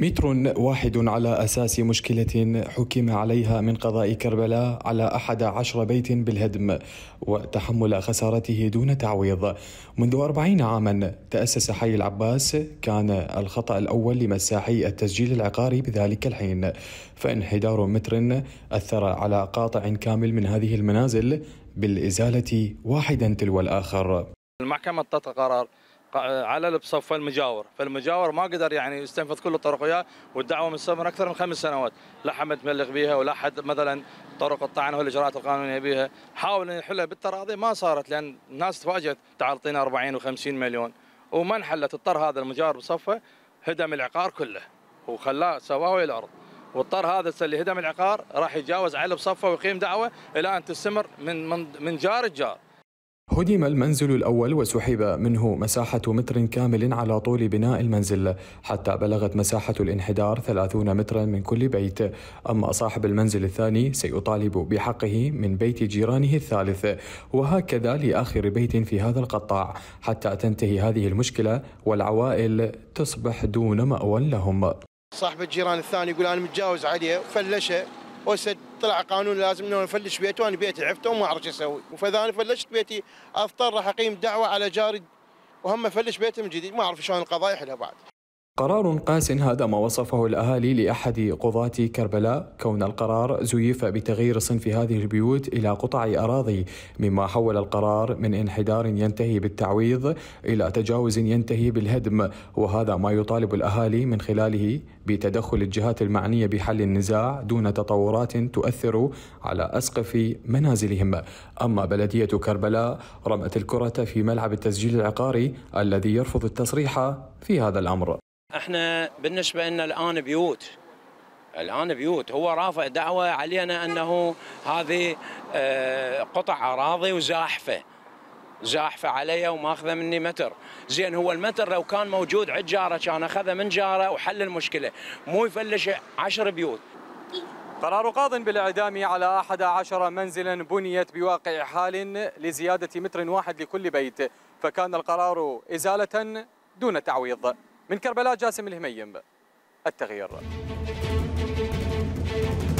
متر واحد على أساس مشكلة حكم عليها من قضاء كربلاء على أحد عشر بيت بالهدم وتحمل خسارته دون تعويض منذ أربعين عاما تأسس حي العباس كان الخطأ الأول لمساحي التسجيل العقاري بذلك الحين فانحدار متر أثر على قاطع كامل من هذه المنازل بالإزالة واحدا تلو الآخر المحكمة اتت قرار على بصف المجاور فالمجاور ما قدر يعني يستنفذ كل الطرق وياه والدعوه مستمره اكثر من خمس سنوات لا حد متبلغ بها ولا حد مثلا طرق الطعن والاجراءات القانونيه بها حاول يحلها بالتراضي ما صارت لان الناس تفاجات تعطينا 40 و50 مليون وما انحلت اضطر هذا المجاور بصفه هدم العقار كله وخلاه سواه الى الارض واضطر هذا اللي هدم العقار راح يتجاوز على بصفه ويقيم دعوه الى ان تستمر من من جار لجار هدم المنزل الأول وسحب منه مساحة متر كامل على طول بناء المنزل حتى بلغت مساحة الانحدار 30 مترا من كل بيت أما صاحب المنزل الثاني سيطالب بحقه من بيت جيرانه الثالث وهكذا لآخر بيت في هذا القطاع حتى تنتهي هذه المشكلة والعوائل تصبح دون مأوى لهم صاحب الجيران الثاني يقول أنا متجاوز عليه فلشه وسد طلع قانون لازم انه نفلش بيته وانا بيتي عفته وما اعرف شو اسوي فاذا انا فلشت بيتي اضطر راح اقيم دعوه على جاري وهم فلش بيته من جديد ما اعرف شلون القضاء يحلها بعد قرار قاس هذا ما وصفه الأهالي لأحد قضاة كربلاء كون القرار زيف بتغيير صنف هذه البيوت إلى قطع أراضي مما حول القرار من انحدار ينتهي بالتعويض إلى تجاوز ينتهي بالهدم وهذا ما يطالب الأهالي من خلاله بتدخل الجهات المعنية بحل النزاع دون تطورات تؤثر على أسقف منازلهم أما بلدية كربلاء رمت الكرة في ملعب التسجيل العقاري الذي يرفض التصريح في هذا الأمر احنا بالنسبه لنا الان بيوت الان بيوت هو رافع دعوه علينا انه هذه آه، قطع اراضي وزاحفه زاحفه علي وماخذه مني متر زين هو المتر لو كان موجود عند جاره كان اخذه من جاره وحل المشكله مو يفلش عشر بيوت قرار قاض بالإعدام على أحد عشر منزلا بنيت بواقع حال لزيادة متر واحد لكل بيت فكان القرار إزالة دون تعويض من كربلاء جاسم الهميم التغيير